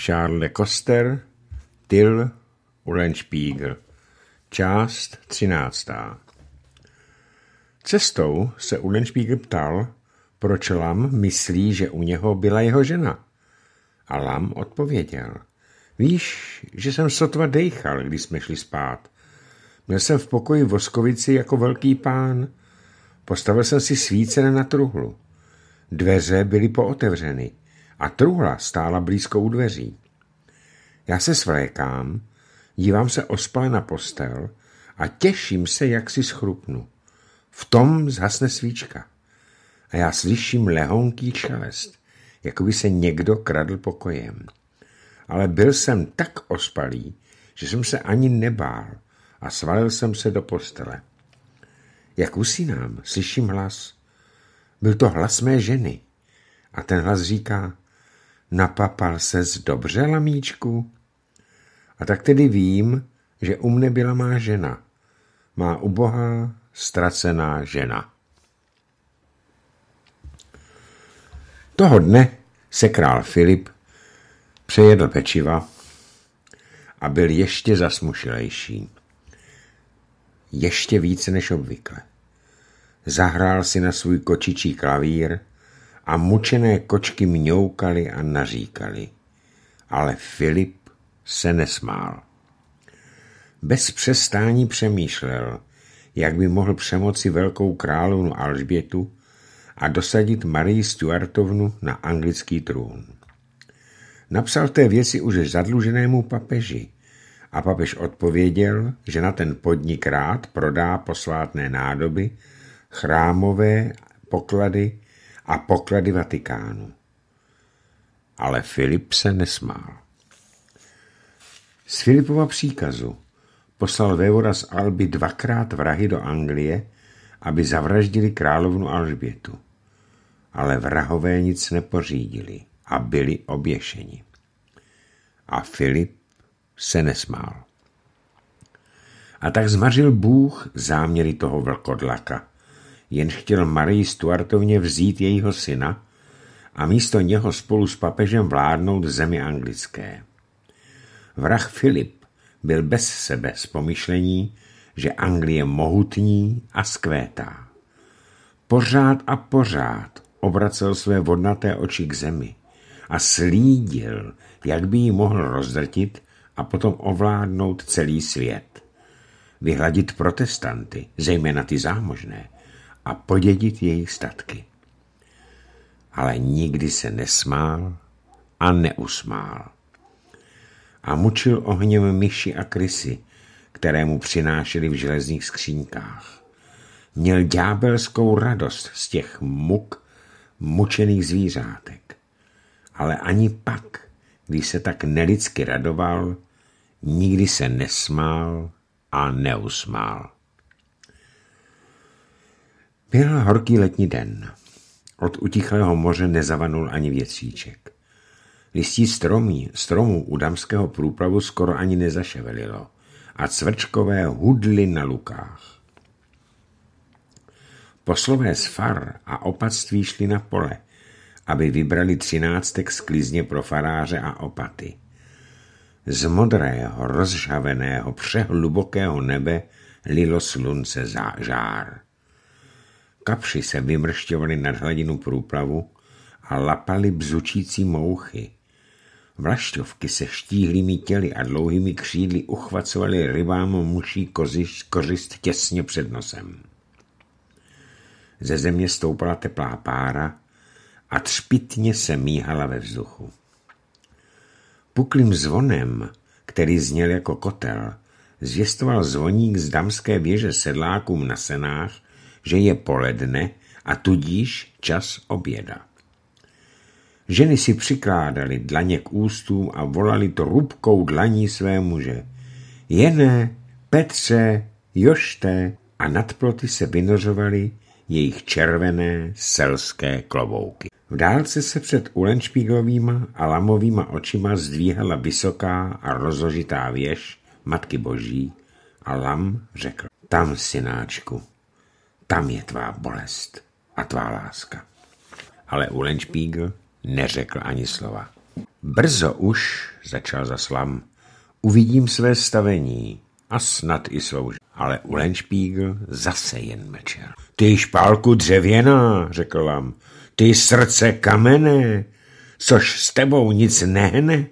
Charles Koster, Till, Orange Beagle. Část třináctá. Cestou se Ulenšpík ptal, proč Lam myslí, že u něho byla jeho žena. A Lam odpověděl. Víš, že jsem sotva dejchal, když jsme šli spát. Měl jsem v pokoji voskovici jako velký pán. Postavil jsem si svícen na truhlu. Dveře byly pootevřeny a truhla stála blízko u dveří. Já se svlékám, dívám se ospale na postel a těším se, jak si schrupnu. V tom zhasne svíčka a já slyším lehonký čelest, jako by se někdo kradl pokojem. Ale byl jsem tak ospalý, že jsem se ani nebál a svalil jsem se do postele. Jak usínám, slyším hlas. Byl to hlas mé ženy. A ten hlas říká, Napapal se z dobře, lamíčku? A tak tedy vím, že u mne byla má žena. Má ubohá, ztracená žena. Toho dne se král Filip přejedl pečiva a byl ještě zasmušilejší. Ještě více než obvykle. Zahrál si na svůj kočičí klavír a mučené kočky mňoukaly a naříkaly. Ale Filip se nesmál. Bez přestání přemýšlel, jak by mohl přemoci velkou královnu Alžbětu a dosadit Marii Stuartovnu na anglický trůn. Napsal té věci už zadluženému papeži a papež odpověděl, že na ten podnik rád prodá posvátné nádoby, chrámové poklady a poklady Vatikánu. Ale Filip se nesmál. Z Filipova příkazu poslal vévora z Alby dvakrát vrahy do Anglie, aby zavraždili královnu Alžbětu. Ale vrahové nic nepořídili a byli oběšeni. A Filip se nesmál. A tak zmařil Bůh záměry toho vlkodlaka, jenž chtěl Marii Stuartovně vzít jejího syna a místo něho spolu s papežem vládnout zemi anglické. Vrah Filip byl bez sebe z pomyšlení, že Anglie mohutní a skvétá. Pořád a pořád obracel své vodnaté oči k zemi a slídil, jak by ji mohl rozdrtit a potom ovládnout celý svět. Vyhladit protestanty, zejména ty zámožné, a podědit jejich statky. Ale nikdy se nesmál a neusmál. A mučil ohněm myši a krysy, které mu přinášeli v železných skřínkách. Měl ďábelskou radost z těch muk mučených zvířátek. Ale ani pak, když se tak nelidsky radoval, nikdy se nesmál a neusmál. Byl horký letní den. Od utichlého moře nezavanul ani větříček. Listí stromí, stromů u damského průplavu skoro ani nezaševelilo a cvrčkové hudly na lukách. Poslové z far a opatství šli na pole, aby vybrali třináctek sklizně pro faráře a opaty. Z modrého, rozžaveného, přehlubokého nebe lilo slunce žár. Kapři se vymršťovali nad hladinu průplavu a lapali bzučící mouchy. Vlaštovky se štíhlými těly a dlouhými křídly uchvacovaly rybám muší koziš, kořist těsně před nosem. Ze země stoupala teplá pára a třpitně se míhala ve vzduchu. Puklým zvonem, který zněl jako kotel, zvěstoval zvoník z damské věže sedlákům na senách, že je poledne a tudíž čas oběda. Ženy si přikládaly dlaně k ústům a volali to rubkou dlaní své muže. Jené, Petře, Jošte a nad ploty se vynořovaly jejich červené selské klobouky. V dálce se před Ulenšpígovýma a Lamovýma očima zdvíhala vysoká a rozožitá věž Matky Boží a Lam řekl, tam synáčku, tam je tvá bolest a tvá láska. Ale Ulenspiegel neřekl ani slova. Brzo už, začal zaslam, uvidím své stavení a snad i svou ale Ulenšpígl zase jen mlčel. Ty špálku dřevěná, řekl vám, ty srdce kamenné, což s tebou nic nehne,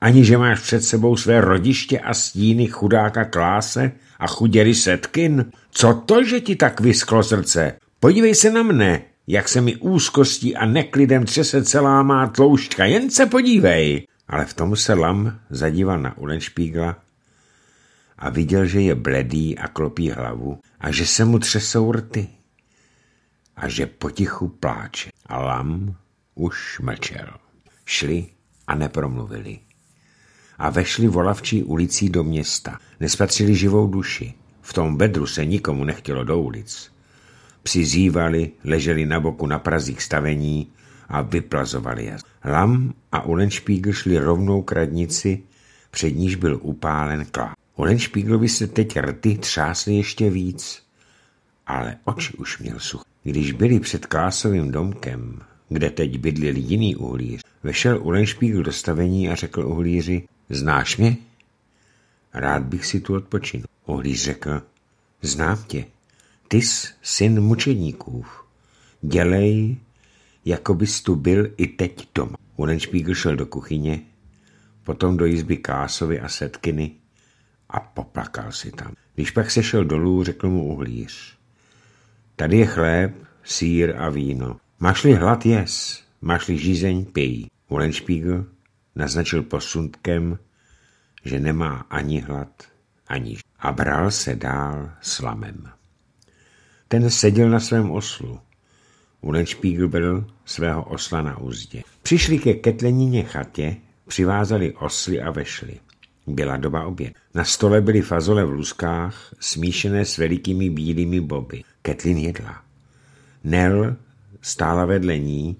ani že máš před sebou své rodiště a stíny chudáka kláse, a chuděry setkin? Co to, že ti tak vysklo srdce? Podívej se na mne, jak se mi úzkostí a neklidem třese celá má tloušťka, jen se podívej. Ale v tom se Lam zadíval na Ulenšpígla a viděl, že je bledý a klopí hlavu a že se mu třesou rty a že potichu pláče. A Lam už mlčel. Šli a nepromluvili a vešli volavčí ulicí do města. Nespatřili živou duši. V tom bedru se nikomu nechtělo do ulic. Psi zývali, leželi na boku na prazích stavení a vyplazovali je. Lam a Ulenšpígl šli rovnou k radnici, před níž byl upálen klá. Ulenšpíglovi se teď rty třásly ještě víc, ale oči už měl suché. Když byli před Klásovým domkem, kde teď bydlil jiný uhlíř, vešel Ulenšpígl do stavení a řekl uhlíři, Znáš mě? Rád bych si tu odpočinul. Ohlíř řekl, znám tě. Ty jsi syn mučedníkův. Dělej, jako bys tu byl i teď doma. Unenšpígl šel do kuchyně, potom do jizby Kásovy a Setkiny a poplakal si tam. Když pak se šel dolů, řekl mu uhlíř. Tady je chléb, sír a víno. Máš-li hlad, jes. Máš-li žízeň, pijí. Unenšpígl naznačil posudkem, že nemá ani hlad, ani a bral se dál slamem. Ten seděl na svém oslu. Ulenšpígl byl svého osla na úzdě. Přišli ke ketlenině chatě, přivázali osly a vešli. Byla doba oběd. Na stole byly fazole v luskách, smíšené s velikými bílými boby. Ketlin jedla. Nel stála vedle ní,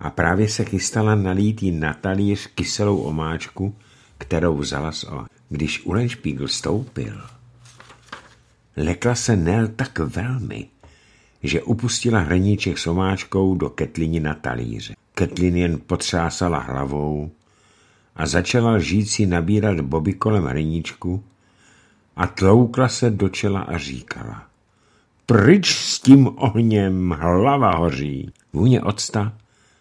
a právě se chystala nalít jí na talíř kyselou omáčku, kterou vzala z o, když Ulenšpígl stoupil. Lekla se Nel tak velmi, že upustila hrníček s omáčkou do ketliny na talíře. Ketlin jen potřásala hlavou a začala lžící nabírat boby kolem hrníčku a tloukla se do čela a říkala – pryč s tím ohněm, hlava hoří. Vůně octa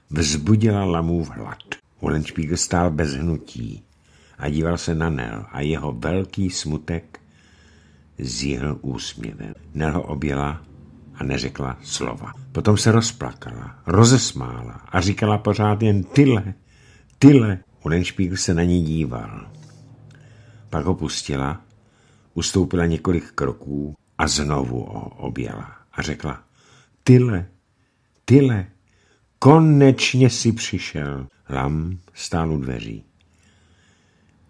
Vzbudila Lamův hlad. Ulenšpígl stál bez hnutí a díval se na Nel a jeho velký smutek zjihl úsměvem. Nel ho objela a neřekla slova. Potom se rozplakala, rozesmála a říkala pořád jen tyle, tyle. Ulenšpígl se na ní díval. Pak ho pustila, ustoupila několik kroků a znovu ho objela a řekla tyle, tyle. Konečně si přišel. Lam stál u dveří.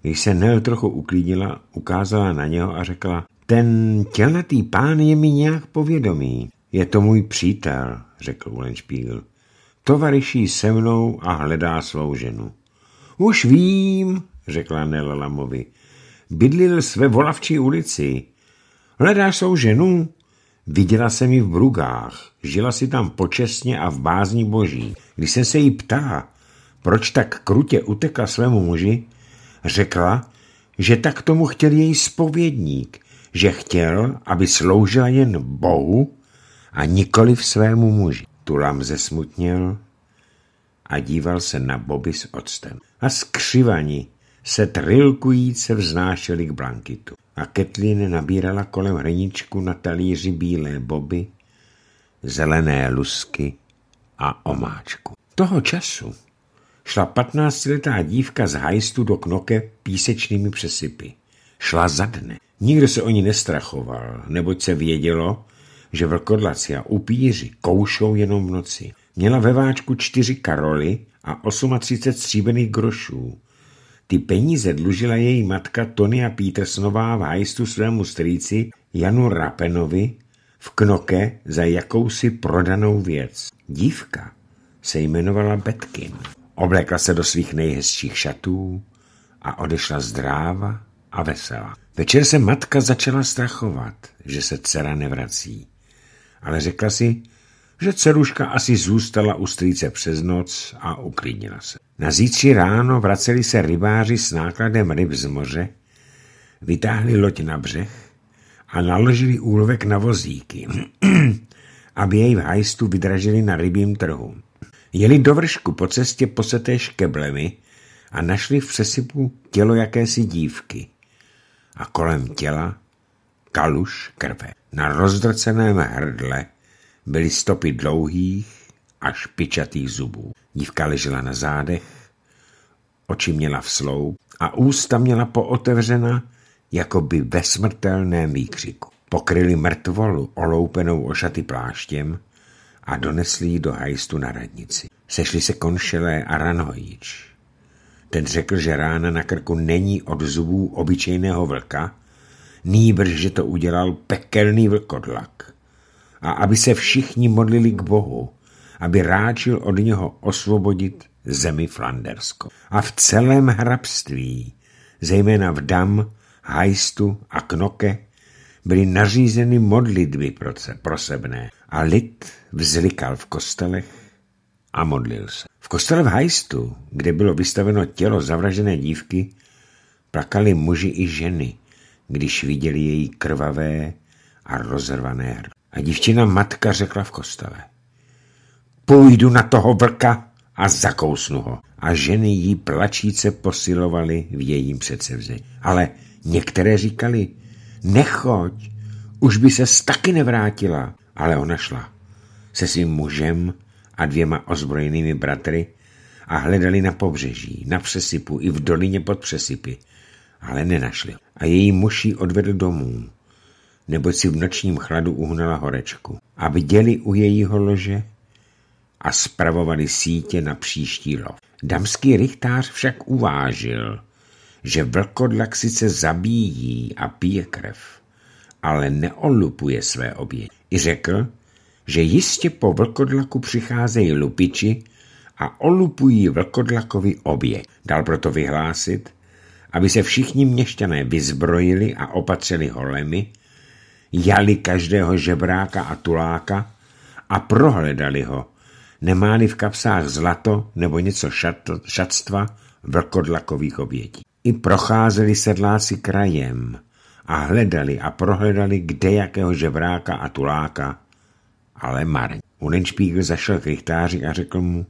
Když se Nel trochu uklidnila, ukázala na něho a řekla, ten tělnatý pán je mi nějak povědomý. Je to můj přítel, řekl Ulenšpígl. Tovaryší se mnou a hledá svou ženu. Už vím, řekla Nel Lamovi. Bydlil své Volavčí ulici. Hledá svou ženu? Viděla jsem ji v Brugách, žila si tam počestně a v bázní boží. Když jsem se jí ptá, proč tak krutě utekla svému muži, řekla, že tak tomu chtěl její spovědník, že chtěl, aby sloužila jen Bohu a nikoli v svému muži. Tulam zesmutnil a díval se na Bobby s octem. A skřivaní, se trilkujíce vznášely k blankitu. A Ketlin nabírala kolem hrničku na talíři bílé boby, zelené lusky a omáčku. Toho času šla patnáctiletá dívka z hajstu do knoke písečnými přesypy. Šla za dne. Nikdo se o ní nestrachoval, neboť se vědělo, že vlkodlaci a upíři koušou jenom v noci. Měla ve váčku čtyři karoly a 38 stříbených grošů. Ty peníze dlužila její matka Tonia Petersonová v hajstu svému strýci Janu Rapenovi v Knoke za jakousi prodanou věc. Dívka se jmenovala Betkin. Oblékla se do svých nejhezčích šatů a odešla zdráva a veselá. Večer se matka začala strachovat, že se dcera nevrací. Ale řekla si, že dceruška asi zůstala u strýce přes noc a uklidnila se. Na zítří ráno vraceli se rybáři s nákladem ryb z moře, vytáhli loď na břeh a naložili úlovek na vozíky, aby jej v hajstu vydražili na rybím trhu. Jeli do vršku po cestě poseté škeblemi a našli v přesypu tělo jakési dívky a kolem těla kaluš krve. Na rozdrceném hrdle byly stopy dlouhých a špičatých zubů. Dívka ležela na zádech, oči měla v sloup a ústa měla pootevřena, jako by ve smrtelném výkřiku. Pokryli mrtvolu oloupenou ošaty pláštěm a donesli ji do hajstu na radnici. Sešli se konšelé a ranhojíč. Ten řekl, že rána na krku není od zubů obyčejného vlka, nýbrž, že to udělal pekelný vlkodlak a aby se všichni modlili k Bohu, aby ráčil od něho osvobodit zemi Flandersko. A v celém hrabství, zejména v Dam, Hajstu a Knoke, byly nařízeny modlitby pro, se, pro sebné a lid vzlikal v kostelech a modlil se. V kostele v Hajstu, kde bylo vystaveno tělo zavražené dívky, plakali muži i ženy, když viděli její krvavé a rozrvané hrdy. A dívčina matka řekla v kostele. Půjdu na toho vlka a zakousnu ho. A ženy jí plačíce posilovaly v jejím předsevzetí. Ale některé říkali, nechoď, už by se taky nevrátila. Ale ona šla se svým mužem a dvěma ozbrojenými bratry a hledali na pobřeží, na přesypu i v dolině pod přesypy, ale nenašli. A její muž ji odvedl domů nebo si v nočním chladu uhnala horečku. A viděli u jejího lože a spravovali sítě na příští lov. Damský rychtář však uvážil, že vlkodlak sice zabíjí a pije krev, ale neolupuje své oběti. I řekl, že jistě po vlkodlaku přicházejí lupiči a olupují vlkodlakovi obě. Dal proto vyhlásit, aby se všichni měšťané vyzbrojili a opatřili holemi, jali každého žebráka a tuláka a prohledali ho, nemáli v kapsách zlato nebo něco šat, šatstva vlkodlakových obětí. I procházeli sedláci krajem a hledali a prohledali kde jakého žebráka a tuláka, ale marně. Unenšpígl zašel k rychtáři a řekl mu,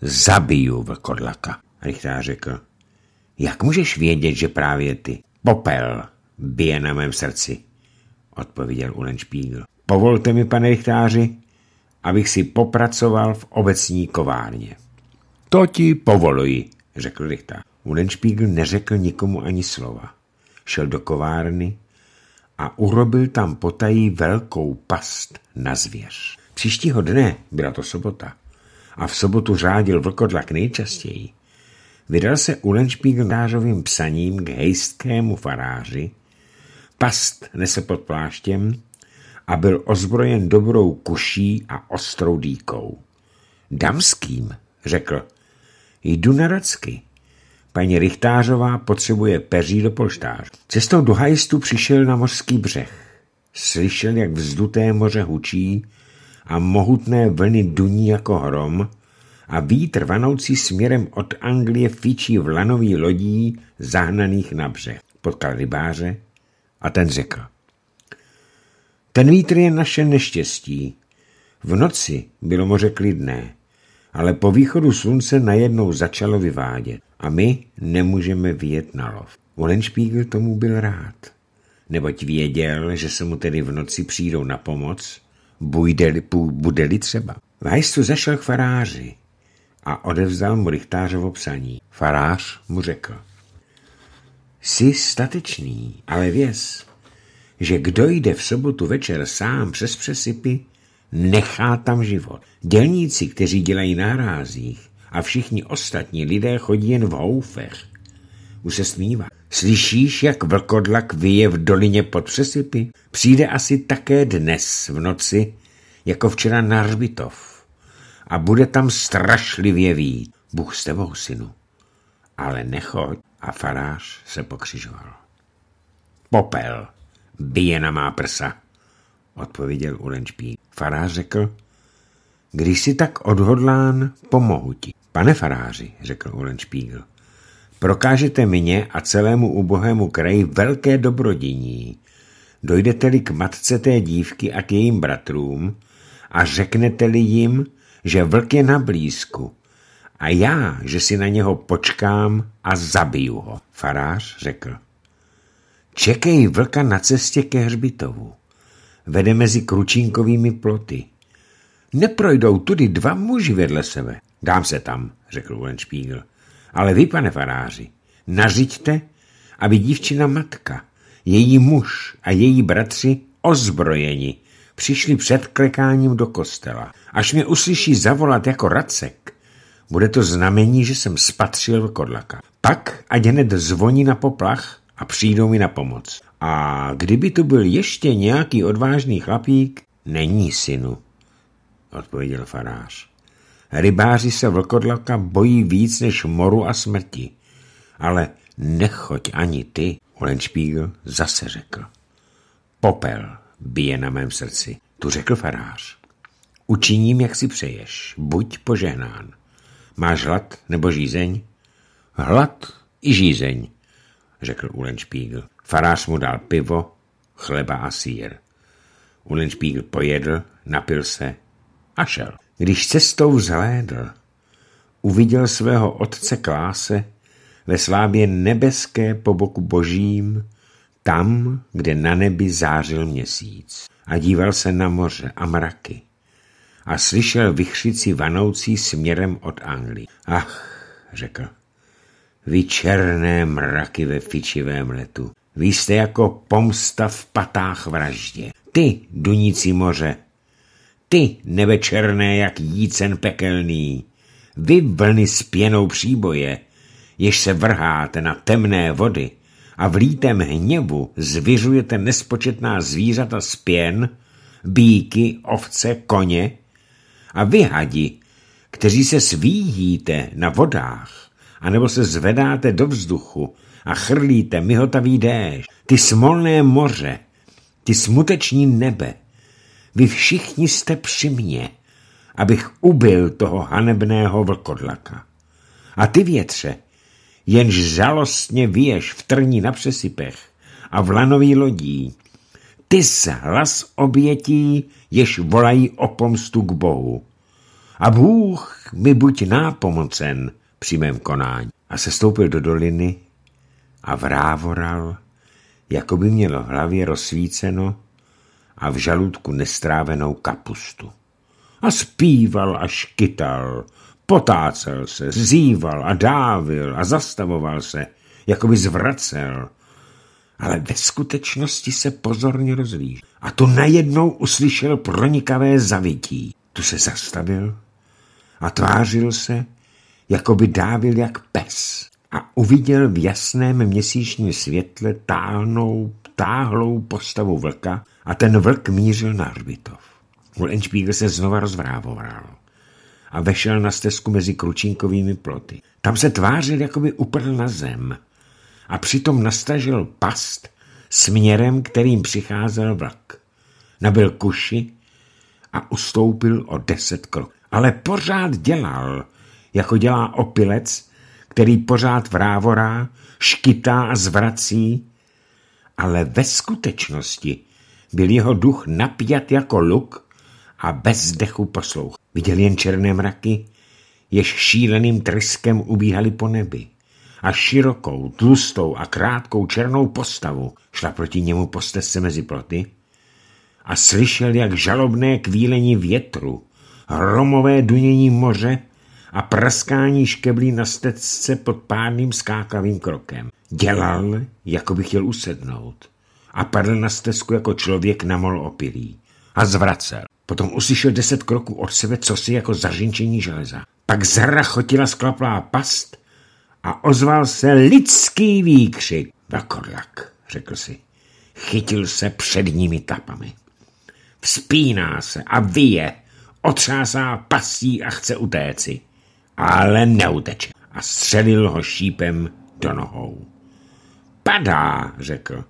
zabiju vlkodlaka. Rychtář řekl, jak můžeš vědět, že právě ty? Popel bije na mém srdci odpověděl Špígl. Povolte mi, pane rychtáři, abych si popracoval v obecní kovárně. To ti povoluji, řekl Ulen Špígl neřekl nikomu ani slova. Šel do kovárny a urobil tam potají velkou past na zvěř. Příštího dne, byla to sobota, a v sobotu řádil vlkodlak nejčastěji, vydal se Ulen Špígl psaním k hejstkému faráři Past nese pod pláštěm a byl ozbrojen dobrou koší a ostrou dýkou. Damským, řekl. Jdu na Racky. Paní Richtářová potřebuje peří do polštář. Cestou do hajstu přišel na mořský břeh. Slyšel, jak vzduté moře hučí a mohutné vlny duní jako hrom a vítr vanoucí směrem od Anglie fíčí v lanový lodí zahnaných na břeh. Potkal rybáře, a ten řekl. Ten vítr je naše neštěstí. V noci bylo moře klidné, ale po východu slunce najednou začalo vyvádět a my nemůžeme vyjet na lov. Olenšpígl tomu byl rád, neboť věděl, že se mu tedy v noci přijdou na pomoc, bude-li, bude třeba. V hajstu zašel k faráři a odevzal mu rychtářovo psaní. Farář mu řekl. Jsi statečný, ale věz, že kdo jde v sobotu večer sám přes přesypy, nechá tam život. Dělníci, kteří dělají na a všichni ostatní lidé chodí jen v houfech. Už se smívá. Slyšíš, jak vlkodlak vyje v dolině pod přesypy? Přijde asi také dnes v noci, jako včera na Rbitov. A bude tam strašlivě vít. Bůh s tebou, synu. Ale nechoď a farář se pokřižoval. Popel, bije na má prsa, odpověděl Ulenčpík. Farář řekl, když jsi tak odhodlán, pomohu ti. Pane faráři, řekl Ulenšpígl, prokážete mě a celému ubohému kraji velké dobrodění. Dojdete-li k matce té dívky a k jejím bratrům a řeknete-li jim, že vlk je na blízku a já, že si na něho počkám a zabiju ho, farář řekl. Čekej vlka na cestě ke hřbitovu. Vede mezi kručínkovými ploty. Neprojdou tudy dva muži vedle sebe. Dám se tam, řekl Ulenšpígl. Ale vy, pane faráři, nařiďte, aby dívčina matka, její muž a její bratři ozbrojeni přišli před klekáním do kostela. Až mě uslyší zavolat jako racek, bude to znamení, že jsem spatřil vlkodlaka. Pak ať hned zvoní na poplach a přijdou mi na pomoc. A kdyby to byl ještě nějaký odvážný chlapík, není synu, odpověděl farář. Rybáři se vlkodlaka bojí víc než moru a smrti. Ale nechoď ani ty, Olenšpígl zase řekl. Popel bije na mém srdci, tu řekl farář. Učiním, jak si přeješ, buď požehnán. Máš hlad nebo žízeň? Hlad i žízeň, řekl Ulenšpígl. Farář mu dal pivo, chleba a sír. Ulenšpígl pojedl, napil se a šel. Když cestou vzhlédl, uviděl svého otce Kláse ve slábě nebeské po boku božím, tam, kde na nebi zářil měsíc a díval se na moře a mraky a slyšel vychřici vanoucí směrem od Anglie. Ach, řekl, vy černé mraky ve fičivém letu, vy jste jako pomsta v patách vraždě. Ty, dunící moře, ty, nebe černé jak jícen pekelný, vy vlny s pěnou příboje, jež se vrháte na temné vody a v lítém hněvu zvyřujete nespočetná zvířata z pěn, bíky, ovce, koně, a vy, hadi, kteří se svíjíte na vodách, anebo se zvedáte do vzduchu a chrlíte mihotavý déšť, ty smolné moře, ty smuteční nebe, vy všichni jste při mně, abych ubil toho hanebného vlkodlaka. A ty větře, jenž žalostně vyješ v trní na přesypech a v lanový lodí, se hlas obětí, jež volají o pomstu k Bohu. A Bůh mi buď nápomocen při mém konání. A se stoupil do doliny a vrávoral, jako by měl v hlavě rozsvíceno a v žaludku nestrávenou kapustu. A zpíval a škytal, potácel se, zýval a dávil a zastavoval se, jako by zvracel ale ve skutečnosti se pozorně rozvíjí. A to najednou uslyšel pronikavé zavití. Tu se zastavil a tvářil se, jako by dávil jak pes. A uviděl v jasném měsíčním světle táhnou, táhlou postavu vlka a ten vlk mířil na Arbitov. Ulenšpígl se znova rozvrávoval a vešel na stezku mezi kručinkovými ploty. Tam se tvářil, jako by uprl na zem a přitom nastažil past směrem, kterým přicházel vlak. Nabil kuši a ustoupil o deset kroků. Ale pořád dělal, jako dělá opilec, který pořád vrávorá, škytá a zvrací, ale ve skutečnosti byl jeho duch napjat jako luk a bez dechu poslouchal. Viděl jen černé mraky, jež šíleným tryskem ubíhali po nebi a širokou, tlustou a krátkou černou postavu šla proti němu po stezce mezi ploty a slyšel, jak žalobné kvílení větru, hromové dunění moře a praskání škeblí na stezce pod pádným skákavým krokem. Dělal, jako by chtěl usednout a padl na stezku jako člověk na mol opilý a zvracel. Potom uslyšel deset kroků od sebe, co si jako zařinčení železa. Pak zrachotila sklaplá past a ozval se lidský výkřik. Vakorlak, řekl si. Chytil se předními tapami. Vzpíná se a vyje, otřásá pasí a chce utéci. Ale neuteče a střelil ho šípem do nohou. Padá, řekl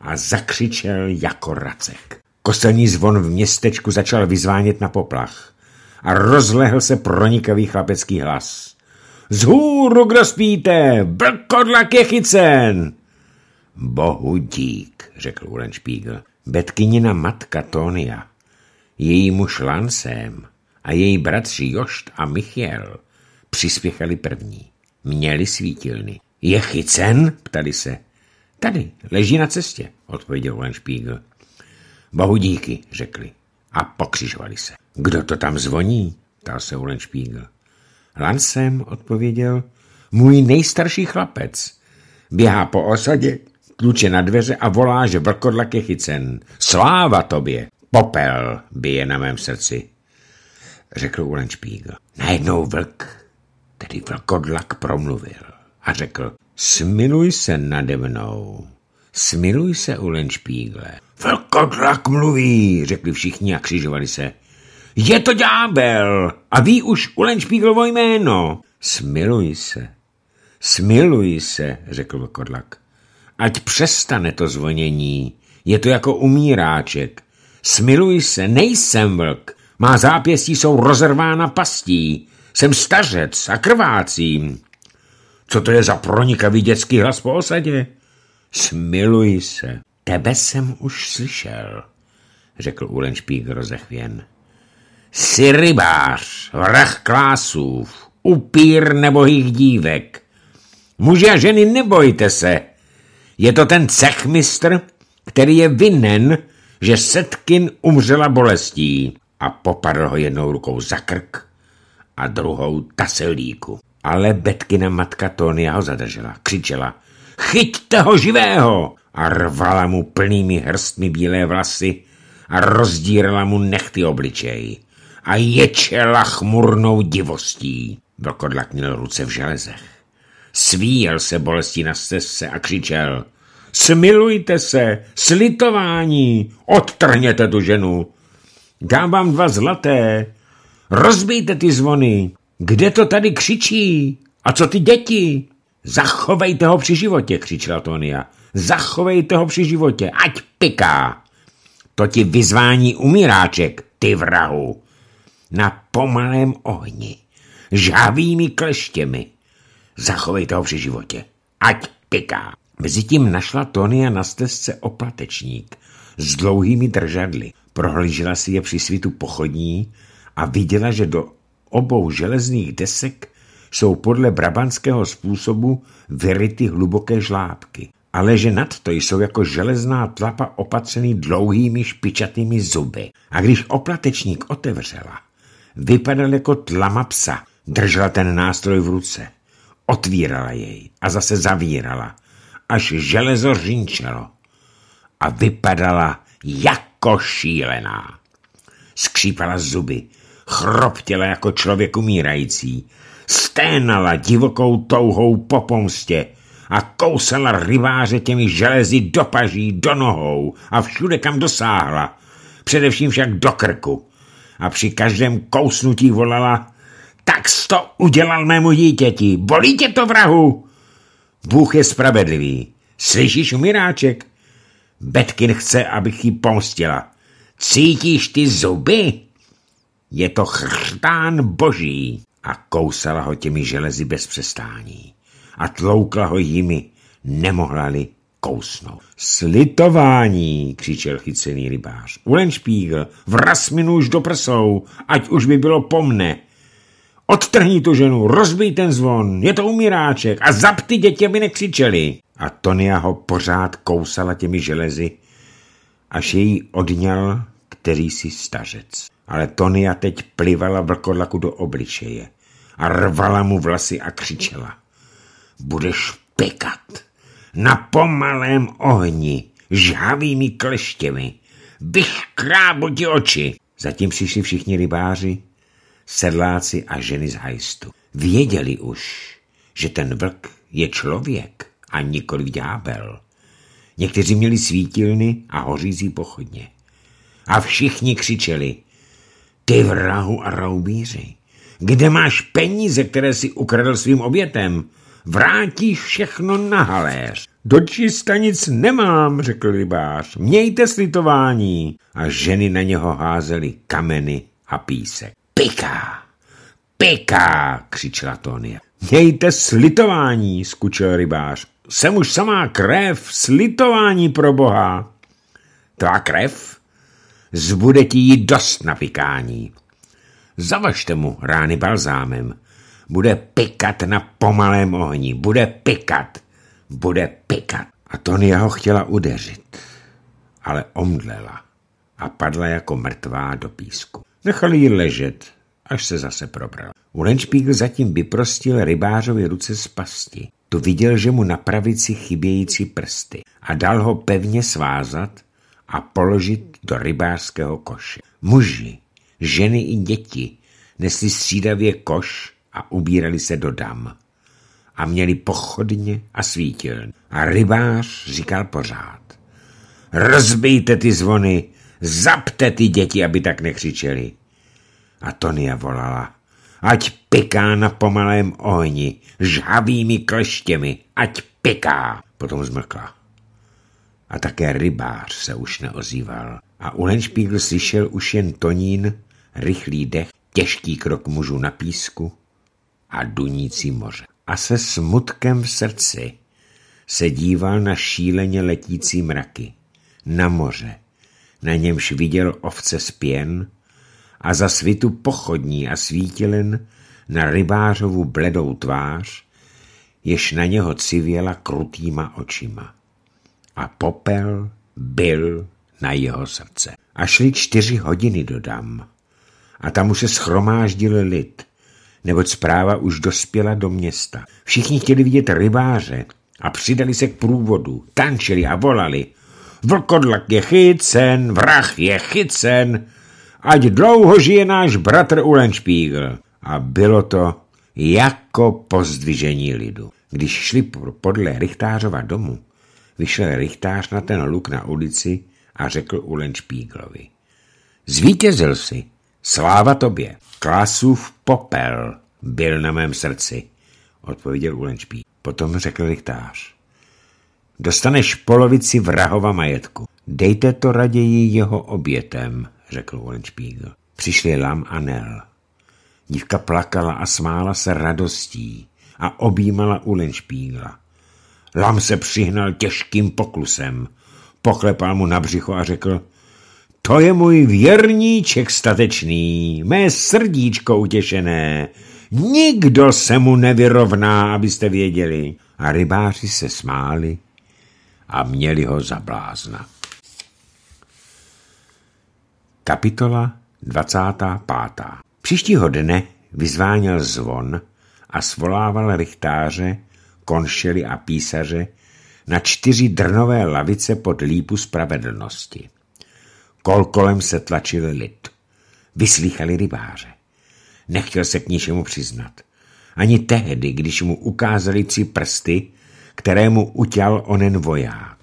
a zakřičel jako racek. Kostelní zvon v městečku začal vyzvánět na poplach a rozlehl se pronikavý chlapecký hlas. Z hůru, kdo spíte, vlkodlak je chycen. Bohu dík, řekl Ulenšpígl. Betkynina matka Tonia, její muž Lansem a její bratři Jošt a Michiel přispěchali první. Měli svítilny. Je chycen? ptali se. Tady, leží na cestě, odpověděl Ulenšpígl. Bohu díky, řekli a pokřižovali se. Kdo to tam zvoní? ptal se Ulenšpígl. Lansem odpověděl, můj nejstarší chlapec. Běhá po osadě, tluče na dveře a volá, že vlkodlak je chycen. Sláva tobě! Popel bije na mém srdci, řekl Špígl. Najednou vlk, tedy vlkodlak, promluvil a řekl, smiluj se nade mnou, smiluj se, Špígle. Vlkodlak mluví, řekli všichni a křižovali se. Je to ďábel a ví už Ulenšpíglovo jméno. Smiluj se, smiluj se, řekl Vokodlak. Ať přestane to zvonění, je to jako umíráček. Smiluj se, nejsem vlk, má zápěstí jsou rozervána pastí, jsem stařec a krvácím. Co to je za pronikavý dětský hlas po osadě? Smiluj se, tebe jsem už slyšel, řekl Ulenšpík rozechvěn. Jsi rybář, vrah klásův, upír nebohých dívek. Muži a ženy, nebojte se. Je to ten cechmistr, který je vinen, že Setkin umřela bolestí a popadl ho jednou rukou za krk a druhou taselíku. Ale Betkina matka Tonya ho zadržela, křičela Chyťte ho živého! A rvala mu plnými hrstmi bílé vlasy a rozdírala mu nechty obličej a ječela chmurnou divostí. Vlkodlak měl ruce v železech. Svíjel se bolestí na stezce a křičel. Smilujte se, slitování, odtrhněte tu ženu. Dám vám dva zlaté, rozbijte ty zvony. Kde to tady křičí? A co ty děti? Zachovejte ho při životě, křičela Tonia. Zachovejte ho při životě, ať piká. To ti vyzvání umíráček, ty vrahu na pomalém ohni, žhavými kleštěmi. Zachovej toho při životě. Ať piká. Mezitím našla Tonia na stezce oplatečník s dlouhými držadly. Prohlížela si je při svitu pochodní a viděla, že do obou železných desek jsou podle brabanského způsobu vyryty hluboké žlábky, ale že nadto jsou jako železná tlapa opatřený dlouhými špičatými zuby. A když oplatečník otevřela, Vypadal jako tlama psa. Držela ten nástroj v ruce. Otvírala jej a zase zavírala, až železo řinčelo. A vypadala jako šílená. Skřípala zuby, chroptěla jako člověk umírající, sténala divokou touhou po pomstě a kousala rybáře těmi železy do paží, do nohou a všude, kam dosáhla, především však do krku a při každém kousnutí volala tak jsi to udělal mému dítěti, bolí tě to vrahu. Bůh je spravedlivý, slyšíš umíráček? Betkin chce, abych ji pomstila. Cítíš ty zuby? Je to chrtán boží. A kousala ho těmi železy bez přestání. A tloukla ho jimi, nemohla-li kousnout. Slitování, křičel chycený rybář. Ulenšpígl, vraz mi nůž do prsou, ať už by bylo po mne. Odtrhni tu ženu, rozbij ten zvon, je to umíráček a zap ty děti, aby nekřičeli. A Tonia ho pořád kousala těmi železy, až její odňal který si stařec. Ale Tonia teď plivala vlkodlaku do obličeje a rvala mu vlasy a křičela. Budeš pekat na pomalém ohni, žhavými kleštěmi. Bych krábo ti oči! Zatím přišli všichni rybáři, sedláci a ženy z hajstu. Věděli už, že ten vlk je člověk a nikoli ďábel. Někteří měli svítilny a hořící pochodně. A všichni křičeli, ty vrahu a raubíři, kde máš peníze, které si ukradl svým obětem? vrátí všechno na haléř. Do čista nic nemám, řekl rybář, mějte slitování. A ženy na něho házely kameny a písek. Piká, piká, křičela Tonia. Mějte slitování, skučil rybář. Jsem už samá krev, slitování pro boha. Tvá krev? Zbude ti jí dost na pikání. Zavažte mu rány balzámem, bude pikat na pomalém ohni, bude pikat, bude pikat. A Tonya ho chtěla udeřit, ale omdlela a padla jako mrtvá do písku. Nechali ji ležet, až se zase probral. Ulenšpígl zatím vyprostil rybářovi ruce z pasti. Tu viděl, že mu na pravici chybějící prsty a dal ho pevně svázat a položit do rybářského koše. Muži, ženy i děti nesli střídavě koš a ubírali se do dam. A měli pochodně a svítiln. A rybář říkal pořád. Rozbijte ty zvony, zapte ty děti, aby tak nekřičeli. A Tonia volala. Ať piká na pomalém ohni, žhavými kleštěmi, ať piká. Potom zmlkla. A také rybář se už neozýval. A Ulenšpígl slyšel už jen Tonín, rychlý dech, těžký krok mužů na písku a dunící moře. A se smutkem v srdci se díval na šíleně letící mraky, na moře, na němž viděl ovce spěn pěn a za svitu pochodní a svítilen na rybářovu bledou tvář, jež na něho civěla krutýma očima. A popel byl na jeho srdce. A šli čtyři hodiny do dam. A tam už se schromáždil lid – neboť zpráva už dospěla do města. Všichni chtěli vidět rybáře a přidali se k průvodu, tančili a volali. Vlkodlak je chycen, vrah je chycen, ať dlouho žije náš bratr Ulenšpígl. A bylo to jako pozdvižení lidu. Když šli podle Richtářova domu, vyšel Richtář na ten luk na ulici a řekl Ulenšpíglovi. Zvítězil si. Sláva tobě, Klasův popel byl na mém srdci, odpověděl Ulenčpí. Potom řekl diktář. Dostaneš polovici vrahova majetku. Dejte to raději jeho obětem, řekl Ulenčpígl. Přišli Lam a Nel. Dívka plakala a smála se radostí a objímala Ulenčpígla. Lam se přihnal těžkým poklusem, poklepal mu na břicho a řekl – to je můj věrníček statečný, mé srdíčko utěšené. Nikdo se mu nevyrovná, abyste věděli. A rybáři se smáli a měli ho za blázna. Kapitola 25. Příštího dne vyzváněl zvon a svolával rychtáře, konšely a písaře na čtyři drnové lavice pod lípu spravedlnosti. Kol kolem se tlačil lid. Vyslýchali rybáře. Nechtěl se k ničemu přiznat. Ani tehdy, když mu ukázali tři prsty, kterému utěl onen voják.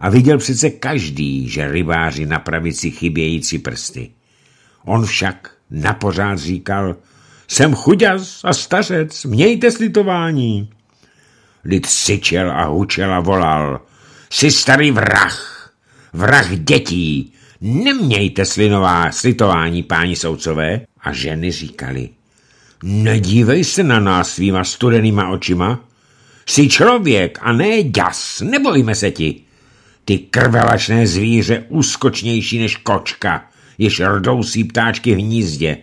A viděl přece každý, že rybáři na pravici chybějící prsty. On však napořád říkal, jsem chuďas a stařec, mějte slitování. Lid syčel a hučel a volal, jsi starý vrah, vrah dětí. Nemějte slinová, slitování, páni soucové. A ženy říkali, nedívej se na nás svýma studenýma očima. Jsi člověk a ne děs, nebojíme se ti. Ty krvelačné zvíře úskočnější než kočka, jež rdousí ptáčky v hnízdě.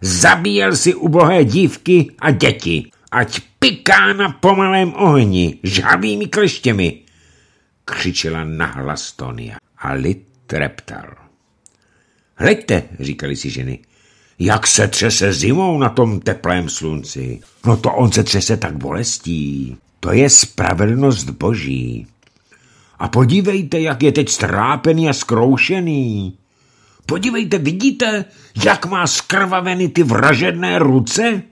Zabíjel si ubohé dívky a děti, ať piká na pomalém ohni, žhavými kleštěmi, křičela nahlas Tonia a lid treptal. Hleďte, říkali si ženy, jak se třese zimou na tom teplém slunci. No to on se třese tak bolestí. To je spravedlnost boží. A podívejte, jak je teď strápený a zkroušený. Podívejte, vidíte, jak má skrvaveny ty vražedné ruce?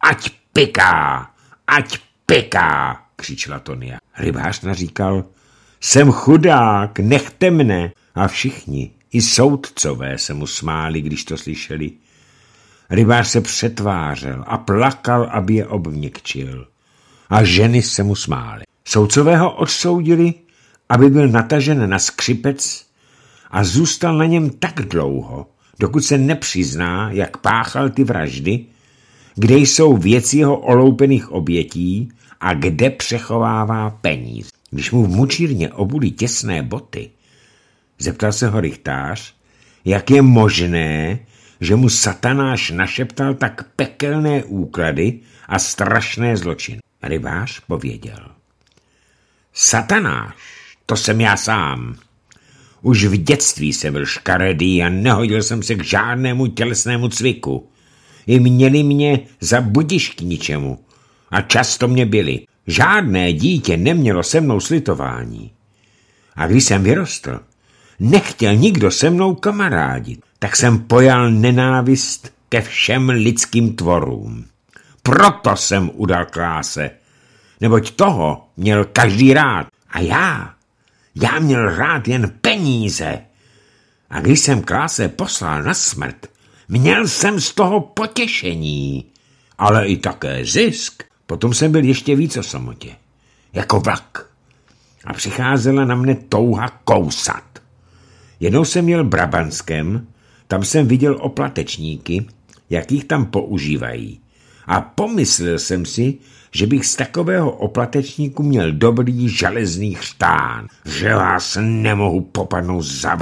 Ať piká, ať piká, křičela Tonia. Rybář naříkal, jsem chudák, nechte mne. A všichni, i soudcové se mu smáli, když to slyšeli. Rybář se přetvářel a plakal, aby je obvněkčil. A ženy se mu smály. Soudcové ho odsoudili, aby byl natažen na skřipec a zůstal na něm tak dlouho, dokud se nepřizná, jak páchal ty vraždy, kde jsou věci jeho oloupených obětí a kde přechovává peníze. Když mu v mučírně obuli těsné boty, zeptal se ho rychtář, jak je možné, že mu satanáš našeptal tak pekelné úklady a strašné zločiny. Rybář pověděl. Satanáš, to jsem já sám. Už v dětství jsem byl škaredý a nehodil jsem se k žádnému tělesnému cviku. I měli mě za budiš k ničemu a často mě byli. Žádné dítě nemělo se mnou slitování. A když jsem vyrostl, nechtěl nikdo se mnou kamarádit, tak jsem pojal nenávist ke všem lidským tvorům. Proto jsem udal kláse, neboť toho měl každý rád. A já, já měl rád jen peníze. A když jsem kláse poslal na smrt, měl jsem z toho potěšení, ale i také zisk. Potom jsem byl ještě víc o samotě. Jako vlak. A přicházela na mne touha kousat. Jednou jsem měl Brabanskem, tam jsem viděl oplatečníky, jakých tam používají. A pomyslel jsem si, že bych z takového oplatečníku měl dobrý železný chřtán, že vás nemohu popadnout za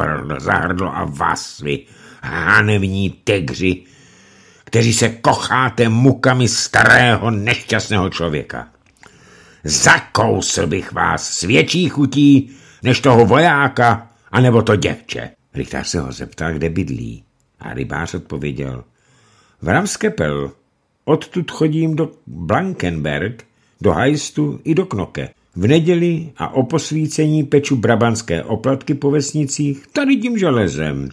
hrdlo a vás vy, hanevní tegři, kteří se kocháte mukami starého nešťastného člověka. Zakousl bych vás s větší chutí než toho vojáka anebo to děvče. Richtář se ho zeptal, kde bydlí a rybář odpověděl. V Ramskepel, odtud chodím do Blankenberg, do Hajstu i do Knoke. V neděli a o posvícení peču brabanské oplatky po vesnicích tady tím železem.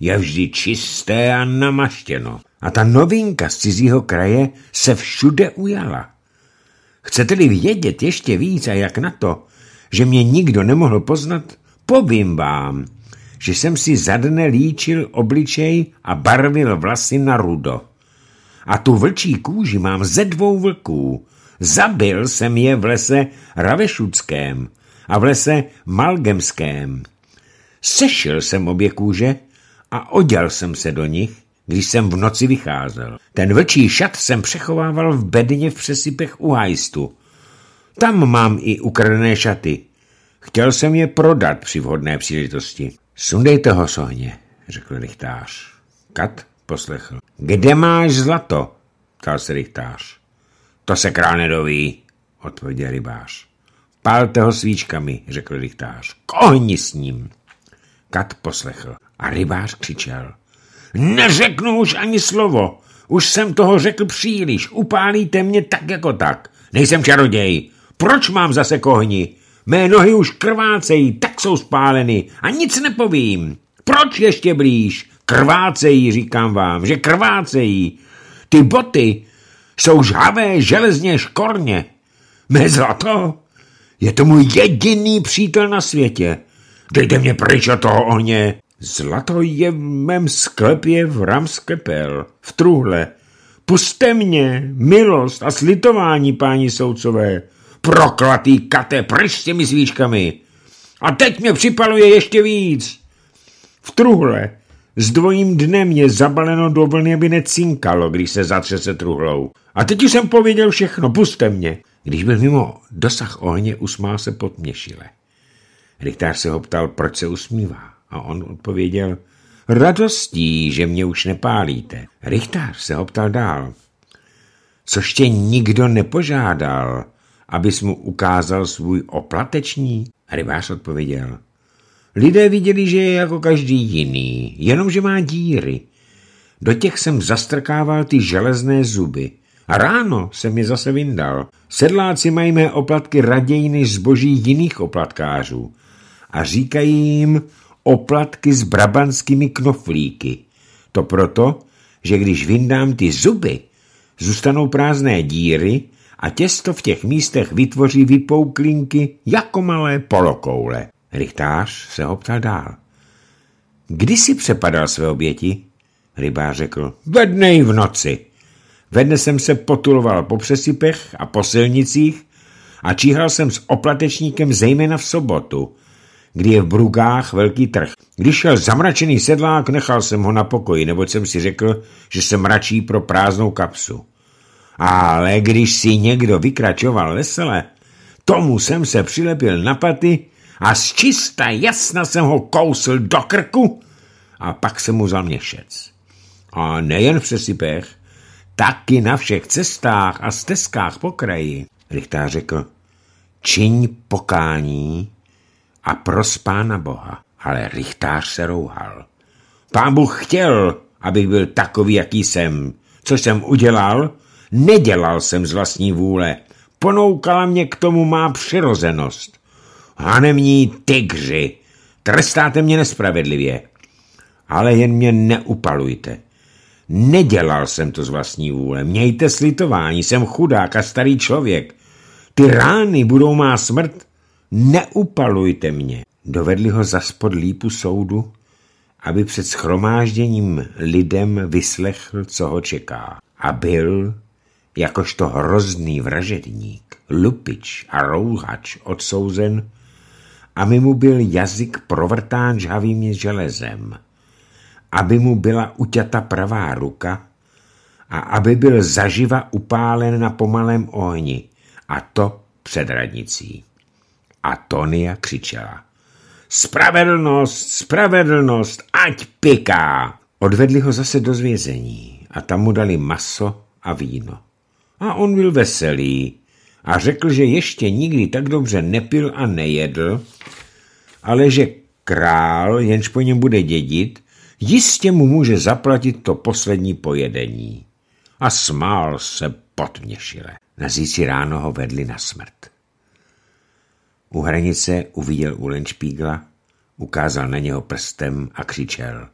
Je vždy čisté a namaštěno. A ta novinka z cizího kraje se všude ujala. Chcete-li vědět ještě víc a jak na to, že mě nikdo nemohl poznat, povím vám, že jsem si za dne líčil obličej a barvil vlasy na rudo. A tu vlčí kůži mám ze dvou vlků. Zabil jsem je v lese Ravešuckém a v lese Malgemském. Sešil jsem obě kůže a oděl jsem se do nich když jsem v noci vycházel. Ten vlčí šat jsem přechovával v bedně v přesypech u hajstu. Tam mám i ukradené šaty. Chtěl jsem je prodat při vhodné příležitosti. Sundejte ho Sohně, řekl rychtář. Kat poslechl. Kde máš zlato? ptal se rychtář. To se král nedoví, odpověděl rybář. Pálte ho svíčkami, řekl rychtář. Kohni s ním. Kat poslechl a rybář křičel. Neřeknu už ani slovo. Už jsem toho řekl příliš. Upálíte mě tak jako tak. Nejsem čaroděj. Proč mám zase kohni? Mé nohy už krvácejí, tak jsou spáleny. A nic nepovím. Proč ještě blíž? Krvácejí, říkám vám, že krvácejí. Ty boty jsou žhavé, železně, škorně. Mé zlato je to můj jediný přítel na světě. Dejte mě pryč od toho ohně. Zlato je v mém sklepě v ramskepel, v truhle. Puste mě, milost a slitování, páni soudcové. Proklatý kate, pryč s těmi zvíčkami. A teď mě připaluje ještě víc. V truhle. S dvojím dnem je zabaleno do vlny, aby necinkalo, když se zatřese truhlou. A teď už jsem pověděl všechno, puste mě. Když byl mimo dosah ohně, usmál se potměšile. Richtář se ho ptal, proč se usmívá a on odpověděl, radostí, že mě už nepálíte. Richtář se ho ptal dál, což tě nikdo nepožádal, abys mu ukázal svůj oplateční? Rybář odpověděl, lidé viděli, že je jako každý jiný, jenomže má díry. Do těch jsem zastrkával ty železné zuby. A ráno jsem je zase vyndal. Sedláci mají mé oplatky raději než zboží jiných oplatkářů. A říkají jim, oplatky s brabantskými knoflíky. To proto, že když vyndám ty zuby, zůstanou prázdné díry a těsto v těch místech vytvoří vypouklinky jako malé polokoule. Rychtář se ho ptal dál. Kdy si přepadal své oběti? Rybář řekl. Ve dne v noci. Ve dne jsem se potuloval po přesypech a po silnicích a číhal jsem s oplatečníkem zejména v sobotu – kdy je v Brugách velký trh. Když šel zamračený sedlák, nechal jsem ho na pokoji, neboť jsem si řekl, že se mračí pro prázdnou kapsu. Ale když si někdo vykračoval veselé, tomu jsem se přilepil na paty a z čista jasna jsem ho kousl do krku a pak jsem mu zaměšec. A nejen v přesypech, taky na všech cestách a stezkách po kraji. Richtář řekl, čiň pokání a pros pána boha, ale Richtář se rouhal. Pán Bůh chtěl, abych byl takový, jaký jsem. Co jsem udělal? Nedělal jsem z vlastní vůle. Ponoukala mě k tomu má přirozenost. Hanemní tygři, trestáte mě nespravedlivě. Ale jen mě neupalujte. Nedělal jsem to z vlastní vůle. Mějte slitování, jsem chudák a starý člověk. Ty rány budou má smrt Neupalujte mě. Dovedli ho zaspod lípu soudu, aby před schromážděním lidem vyslechl, co ho čeká. A byl, jakožto hrozný vražedník, lupič a rouhač odsouzen, mi mu byl jazyk provrtán žhavým železem, aby mu byla uťata pravá ruka a aby byl zaživa upálen na pomalém ohni, a to před radnicí. A Tonia křičela. Spravedlnost, spravedlnost, ať piká! Odvedli ho zase do zvězení a tam mu dali maso a víno. A on byl veselý a řekl, že ještě nikdy tak dobře nepil a nejedl, ale že král, jenž po něm bude dědit, jistě mu může zaplatit to poslední pojedení. A smál se potměšile. Na zíci ráno ho vedli na smrt. U hranice uviděl Ulenšpígla, ukázal na něho prstem a křičel.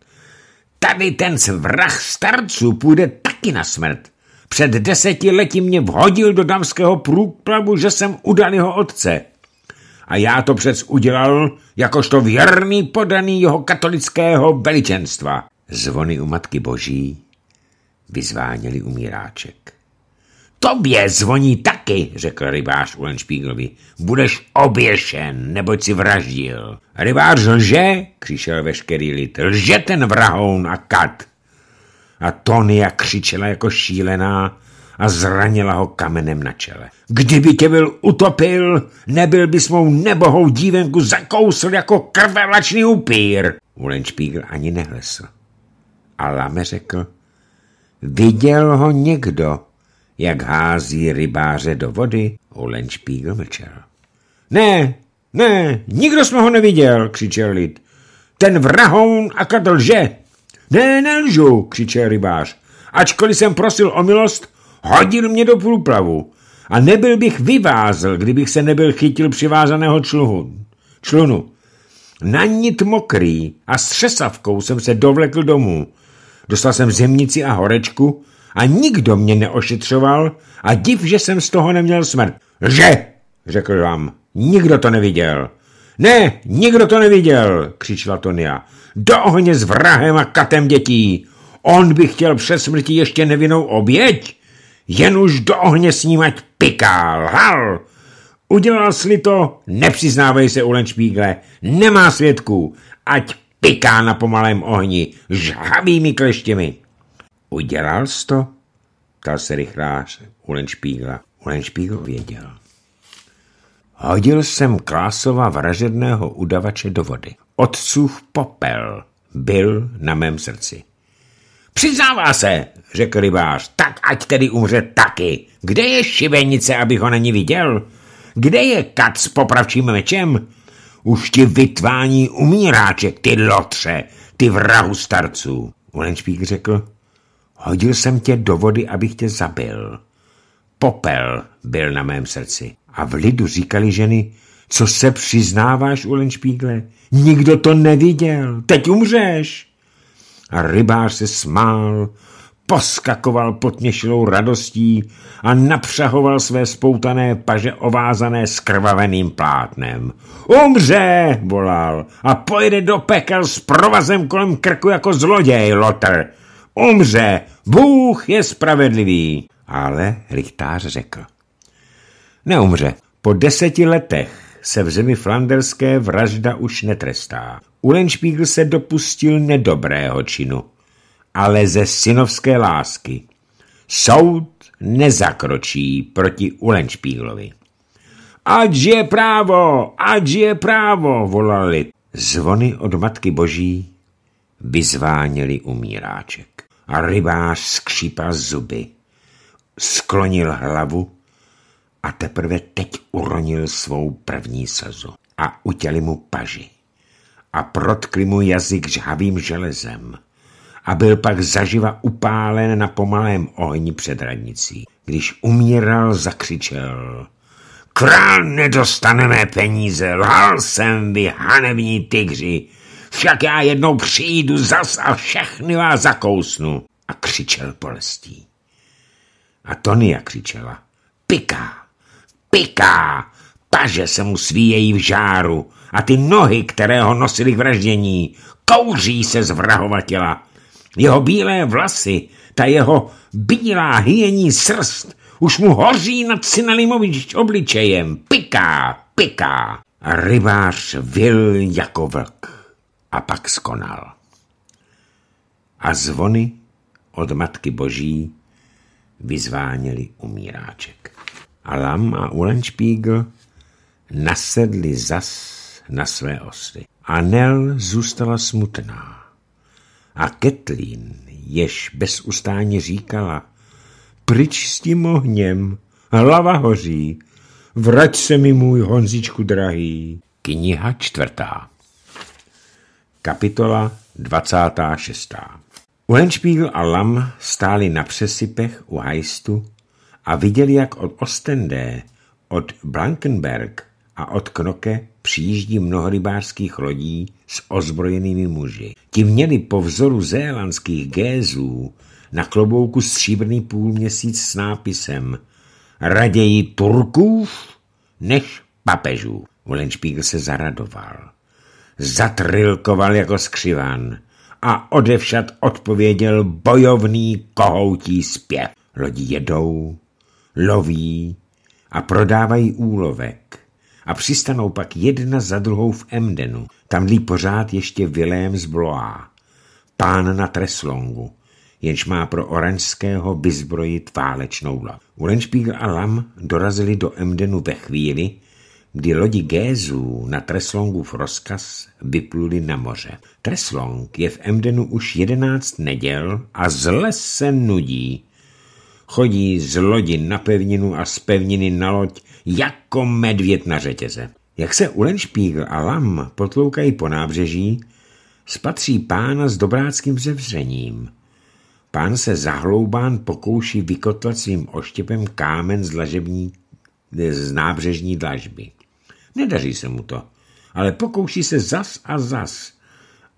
Tady ten svrach starců půjde taky na smrt. Před deseti lety mě vhodil do damského průplavu, že jsem udal jeho otce. A já to přec udělal jakožto věrný podaný jeho katolického veličenstva. Zvony u Matky Boží vyzváněli umíráček. Tobě zvoní taky, řekl rybář Ulenšpíglovi. Budeš oběšen, neboť si vraždil. Rybář lže, křičel veškerý lid. Lže ten vrahoun a kat. A Tonia křičela jako šílená a zranila ho kamenem na čele. Kdyby tě byl utopil, nebyl bys mou nebohou dívenku zakousl jako krvelačný upír. Ulenšpígl ani nehlesl. A Lame řekl, viděl ho někdo, jak hází rybáře do vody, Olenšpígl mlčel. Ne, ne, nikdo jsme ho neviděl, křičel lid. Ten vrahoun a kad lže. Ne, nelžu, křičel rybář. Ačkoliv jsem prosil o milost, hodil mě do průplavu. A nebyl bych vyvázl, kdybych se nebyl chytil přivázaného čluhu, člunu. Na nit mokrý a s třesavkou jsem se dovlekl domů. Dostal jsem zemnici a horečku, a nikdo mě neošetřoval a div, že jsem z toho neměl smrt. Že? řekl vám. Nikdo to neviděl. Ne, nikdo to neviděl, křičela Tonia. Do ohně s vrahem a katem dětí. On by chtěl přes smrti ještě nevinnou oběť. Jen už do ohně snímat pikál. Hal, Udělal si to, nepřiznávej se u Lenšpígle. Nemá svědků, ať piká na pomalém ohni, žhavými kleštěmi. Udělal jsi to? Ptal se rychlář Ulen Špígl věděl. Hodil jsem Klásova vražedného udavače do vody. Otcův popel byl na mém srdci. Přiznává se, řekl rybář, tak ať tedy umře taky. Kde je šivenice, abych ho není viděl? Kde je kat s popravčím mečem? Už ti vytvání umíráček, ty lotře, ty vrahu starců. Špík řekl, Hodil jsem tě do vody, abych tě zabil. Popel byl na mém srdci. A v lidu říkali ženy, co se přiznáváš, Ulenšpígle? Nikdo to neviděl, teď umřeš. A rybář se smál, poskakoval potněšilou radostí a napřahoval své spoutané paže ovázané skrvaveným plátnem. Umře, volal a pojede do pekel s provazem kolem krku jako zloděj, Lotr. Umře! Bůh je spravedlivý! Ale Richtář řekl. Neumře. Po deseti letech se v zemi flanderské vražda už netrestá. Ulenšpígl se dopustil nedobrého činu, ale ze synovské lásky. Soud nezakročí proti Ulenšpíglovi. Ať je právo, ať je právo, volali. Zvony od Matky Boží vyzváněly umíráček a rybář skřípal zuby. Sklonil hlavu a teprve teď uronil svou první sazu. A utěli mu paži. A protkli mu jazyk žhavým železem. A byl pak zaživa upálen na pomalém ohni před radnicí. Když umíral, zakřičel. Král nedostaneme peníze, lhal jsem vy hanební tygři, však já jednou přijdu zas a všechny vás zakousnu. A křičel polestí. A Tonia křičela. Piká, piká, paže se mu svíjejí v žáru a ty nohy, které ho nosili k vraždění, kouří se z vrahovatěla. Jeho bílé vlasy, ta jeho bílá hyení srst už mu hoří nad synalimovič obličejem. Piká, piká. A rybář vil jako vlk a pak skonal. A zvony od Matky Boží vyzváněli umíráček. A Lam a Ulenšpígl nasedli zas na své osly. A Nel zůstala smutná. A Ketlin jež bez ustání říkala, pryč s tím ohněm, hlava hoří, vrať se mi můj Honzičku drahý. Kniha čtvrtá. Kapitola 26. Uhenšpígl a Lam stáli na přesypech u hajstu a viděli, jak od Ostendé, od Blankenberg a od Knoke přijíždí mnoho rybářských lodí s ozbrojenými muži. Ti měli po vzoru zélandských gézů na klobouku stříbrný půlměsíc s nápisem Raději Turkův než papežů. Volenšpígl se zaradoval zatrilkoval jako skřivan a odevšad odpověděl bojovný kohoutí zpěv. Lodi jedou, loví a prodávají úlovek a přistanou pak jedna za druhou v Emdenu. Tam lí pořád ještě Vilém z Bloá, pán na Treslongu, jenž má pro Oranžského vyzbrojit válečnou lav. Ulenšpígl a Lam dorazili do Emdenu ve chvíli, kdy lodi Gézů na Treslongův rozkaz vypluli na moře. Treslong je v Emdenu už jedenáct neděl a zle se nudí. Chodí z lodi na pevninu a z pevniny na loď jako medvěd na řetěze. Jak se Ulenšpígl a Lam potloukají po nábřeží, spatří pána s dobráckým zevřením. Pán se zahloubán pokouší vykotlat svým oštěpem kámen z, lažební, z nábřežní dlažby. Nedaří se mu to, ale pokouší se zas a zas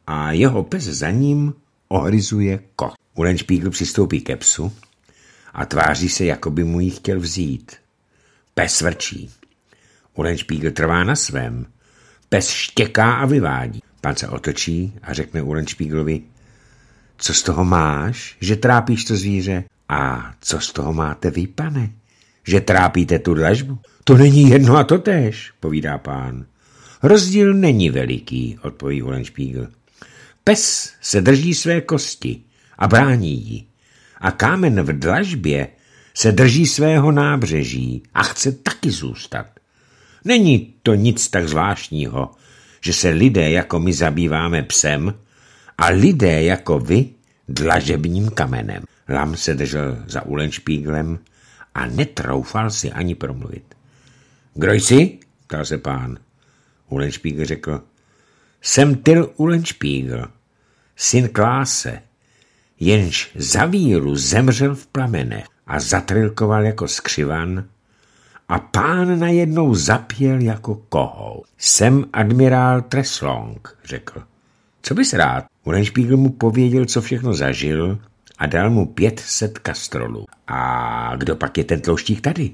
a jeho pes za ním ohryzuje ko. Špígl přistoupí ke psu a tváří se, jako by mu ji chtěl vzít. Pes vrčí. Špígl trvá na svém. Pes štěká a vyvádí. Pan se otočí a řekne Špíglovi, co z toho máš, že trápíš to zvíře? A co z toho máte vy, pane, že trápíte tu dlažbu? To není jedno a to tež, povídá pán. Rozdíl není veliký, odpoví Olenšpígl. Pes se drží své kosti a brání ji. A kámen v dlažbě se drží svého nábřeží a chce taky zůstat. Není to nic tak zvláštního, že se lidé jako my zabýváme psem a lidé jako vy dlažebním kamenem. Lam se držel za Ulenšpíglem a netroufal si ani promluvit. Kdo jsi? ptal se pán. Ulenšpígl řekl. Jsem Tyl Ulenšpígl, syn Kláse, jenž za víru zemřel v plamene a zatrilkoval jako skřivan a pán najednou zapěl jako kohou. Jsem admirál Treslong, řekl. Co bys rád? Ulenšpígl mu pověděl, co všechno zažil a dal mu pětset kastrolů. A kdo pak je ten tlouštík tady?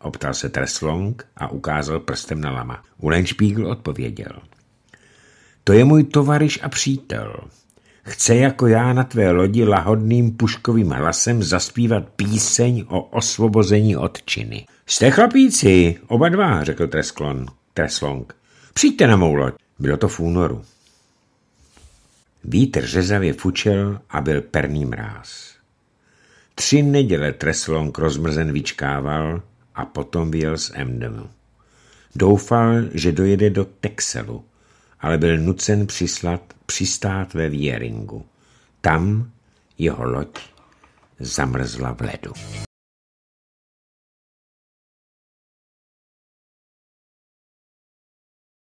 Optal se Treslong a ukázal prstem na lama. Ulenšpígl odpověděl. To je můj tovariš a přítel. Chce jako já na tvé lodi lahodným puškovým hlasem zaspívat píseň o osvobození od Jste chlapíci, oba dva, řekl Tresklon, Treslong. Přijďte na mou loď. Bylo to v únoru. Vítr řezavě fučel a byl perný mráz. Tři neděle Treslong rozmrzen vyčkával, a potom vyjel z Emdenu. Doufal, že dojede do Texelu, ale byl nucen přislat, přistát ve Vieringu. Tam jeho loď zamrzla v ledu.